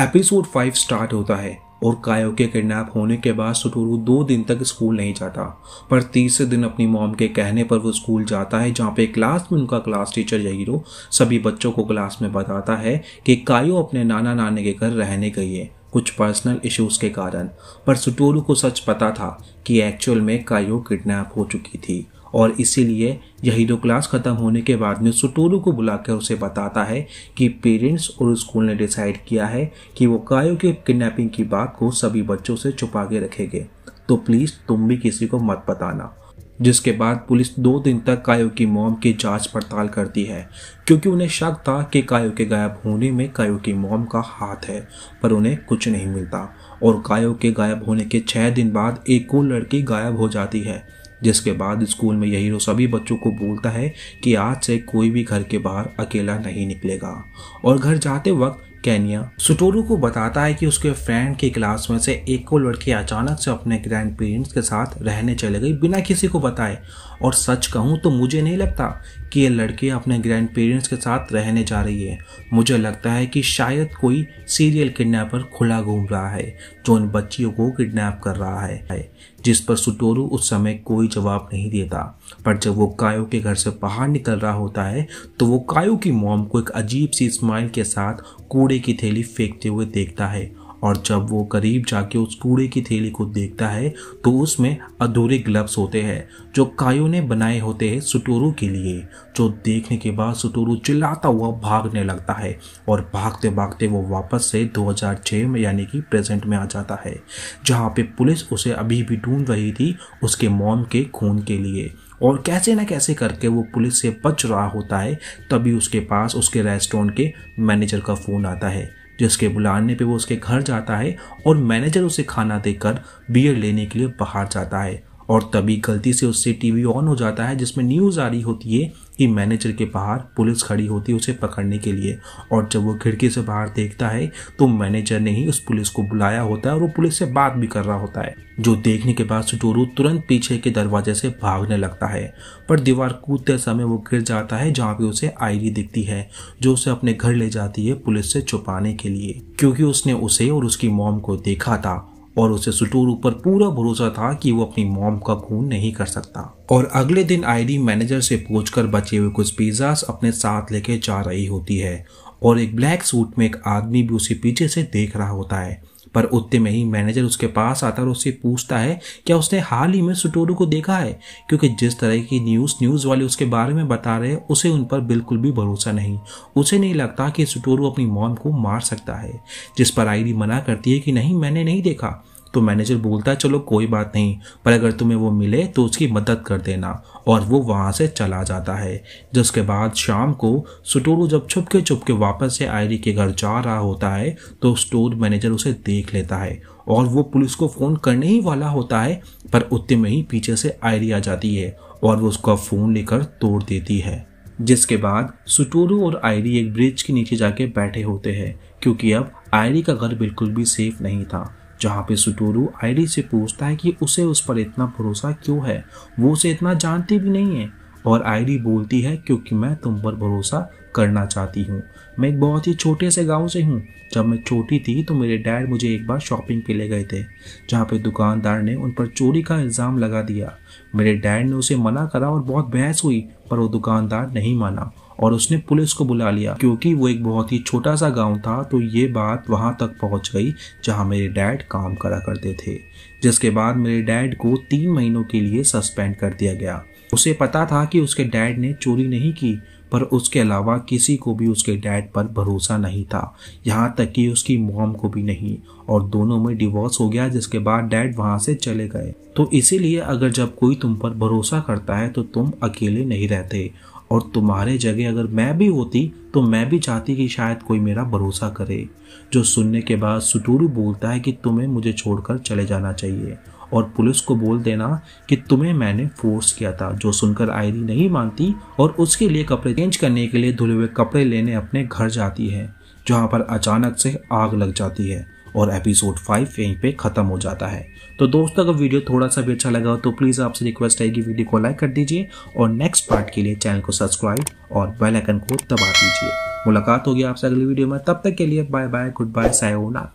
episode five start होता है और कायो के किडनैप होने के बाद सुटोरू दो दिन तक स्कूल नहीं जाता पर तीसरे दिन अपनी मॉम के कहने पर वो स्कूल जाता है जहाँ पे क्लास में उनका क्लास टीचर यहीरो सभी बच्चों को क्लास में बताता है कि कायो अपने नाना नानी के घर रहने गई है कुछ पर्सनल इश्यूज के कारण पर सुटोरू को सच पता था कि एक्चुअल में कायो किडनैप हो चुकी थी और इसीलिए यही दो क्लास ख़त्म होने के बाद में सुटोरू को बुलाकर उसे बताता है कि पेरेंट्स और स्कूल ने डिसाइड किया है कि वो कायो के किडनैपिंग की बात को सभी बच्चों से छुपा के रखेंगे तो प्लीज़ तुम भी किसी को मत बताना जिसके बाद पुलिस दो दिन तक कायो की मोम की जांच पड़ताल करती है क्योंकि उन्हें शक था कि कायो के गायब होने में कायो की मोम का हाथ है पर उन्हें कुछ नहीं मिलता और कायो के गायब होने के छः दिन बाद एक और लड़की गायब हो जाती है जिसके बाद स्कूल में यही सभी बच्चों को बोलता है कि आज से कोई भी घर के बाहर अकेला नहीं निकलेगा और घर जाते वक्त कैनिया सुटोरू को बताता है कि उसके फ्रेंड की क्लास में से एक और लड़की अचानक से अपने ग्रैंड पेरेंट्स के साथ रहने चले गई बिना किसी को बताए और सच कहूँ तो मुझे नहीं लगता कि ये लड़की अपने ग्रैंड पेरेंट्स के साथ रहने जा रही है मुझे लगता है कि शायद कोई सीरियल किडनैपर खुला घूम रहा है जो इन बच्चियों को किडनैप कर रहा है जिस पर सुटोरू उस समय कोई जवाब नहीं देता पर जब वो कायो के घर से बाहर निकल रहा होता है तो वो कायो की मॉम को एक अजीब सी स्माइल के साथ कूड़े की थैली फेंकते हुए देखता है और जब वो करीब जाके उस कूड़े की थैली को देखता है तो उसमें अधूरे ग्लव्स होते हैं जो कायो ने बनाए होते हैं सुटोरू के लिए जो देखने के बाद सुटोरू चिल्लाता हुआ भागने लगता है और भागते भागते वो वापस से 2006 में यानी कि प्रेजेंट में आ जाता है जहाँ पे पुलिस उसे अभी भी ढूंढ रही थी उसके मॉम के खून के लिए और कैसे ना कैसे करके वो पुलिस से बच रहा होता है तभी उसके पास उसके रेस्टोरेंट के मैनेजर का फ़ोन आता है जिसके बुलाने पे वो उसके घर जाता है और मैनेजर उसे खाना देकर बियर लेने के लिए बाहर जाता है और तभी गलती से उससे टीवी ऑन हो जाता है जिसमें न्यूज़ आ रही होती है कि मैनेजर के बाहर पुलिस खड़ी होती है उसे पकड़ने के लिए और जब वो खिड़की से बाहर देखता है तो मैनेजर ने ही उस पुलिस को बुलाया होता है और वो पुलिस से बात भी कर रहा होता है जो देखने के बाद सुटोरू तुरंत पीछे के दरवाजे से भागने लगता है पर दीवार कूदते समय वो गिर जाता है जहाँ पे उसे आयरी दिखती है जो उसे अपने घर ले जाती है पुलिस से छुपाने के लिए क्योंकि उसने उसे और उसकी मॉम को देखा था और उसे सुटूर ऊपर पूरा भरोसा था कि वो अपनी मॉम का खून नहीं कर सकता और अगले दिन आईडी मैनेजर से कर बचे हुए कुछ पिज्जा अपने साथ लेके जा रही होती है और एक ब्लैक सूट में एक आदमी भी उसे पीछे से देख रहा होता है पर उतने में ही मैनेजर उसके पास आता और उससे पूछता है क्या उसने हाल ही में सुटोरू को देखा है क्योंकि जिस तरह की न्यूज़ न्यूज़ वाले उसके बारे में बता रहे हैं उसे उन पर बिल्कुल भी भरोसा नहीं उसे नहीं लगता कि सुटोरू अपनी मॉम को मार सकता है जिस पर आईडी मना करती है कि नहीं मैंने नहीं देखा तो मैनेजर बोलता है चलो कोई बात नहीं पर अगर तुम्हें वो मिले तो उसकी मदद कर देना और वो वहाँ से चला जाता है जिसके बाद शाम को सुटोरू जब छुपके छुपके वापस से आयरी के घर जा रहा होता है तो स्टोर मैनेजर उसे देख लेता है और वो पुलिस को फ़ोन करने ही वाला होता है पर उतने में ही पीछे से आयरी आ जाती है और वो उसका फ़ोन लेकर तोड़ देती है जिसके बाद सुटोरू और आयरी एक ब्रिज के नीचे जाके बैठे होते हैं क्योंकि अब आयरी का घर बिल्कुल भी सेफ नहीं था जहाँ पे सुटोरू आईडी से पूछता है कि उसे उस पर इतना भरोसा क्यों है वो उसे इतना जानती भी नहीं है और आईडी बोलती है क्योंकि मैं तुम पर भरोसा करना चाहती हूँ मैं एक बहुत ही छोटे से गांव से हूँ जब मैं छोटी थी तो मेरे डैड मुझे एक बार शॉपिंग पे ले गए थे जहाँ पे दुकानदार ने उन पर चोरी का इल्ज़ाम लगा दिया मेरे डैड ने उसे मना करा और बहुत बहस हुई पर वो दुकानदार नहीं माना और उसने पुलिस को बुला लिया क्योंकि वो एक बहुत ही छोटा सा गांव था तो ये बात वहां तक पहुंच गई जहां मेरे डैड काम करा करते थे जिसके बाद मेरे डैड को तीन महीनों के लिए सस्पेंड कर दिया गया उसे पता था कि उसके डैड ने चोरी नहीं की पर उसके अलावा किसी को भी उसके डैड पर भरोसा नहीं था यहाँ तक कि उसकी मॉम को भी नहीं और दोनों में डिवोर्स हो गया जिसके बाद डैड वहां से चले गए तो इसीलिए अगर जब कोई तुम पर भरोसा करता है तो तुम अकेले नहीं रहते और तुम्हारे जगह अगर मैं भी होती तो मैं भी चाहती कि शायद कोई मेरा भरोसा करे जो सुनने के बाद सुटूरू बोलता है कि तुम्हें मुझे छोड़कर चले जाना चाहिए और पुलिस को बोल देना कि तुम्हें मैंने फोर्स किया था जो सुनकर आयरी नहीं मानती और उसके लिए कपड़े चेंज करने के लिए धुले हुए कपड़े लेने अपने घर जाती है जहाँ पर अचानक से आग लग जाती है और एपिसोड फाइव यहीं पे ख़त्म हो जाता है तो दोस्तों अगर वीडियो थोड़ा सा भी अच्छा लगा हो तो प्लीज़ आपसे रिक्वेस्ट है कि वीडियो को लाइक कर दीजिए और नेक्स्ट पार्ट के लिए चैनल को सब्सक्राइब और बेल आइकन को दबा दीजिए मुलाकात होगी आपसे अगली वीडियो में तब तक के लिए बाय बाय गुड बाय सायोना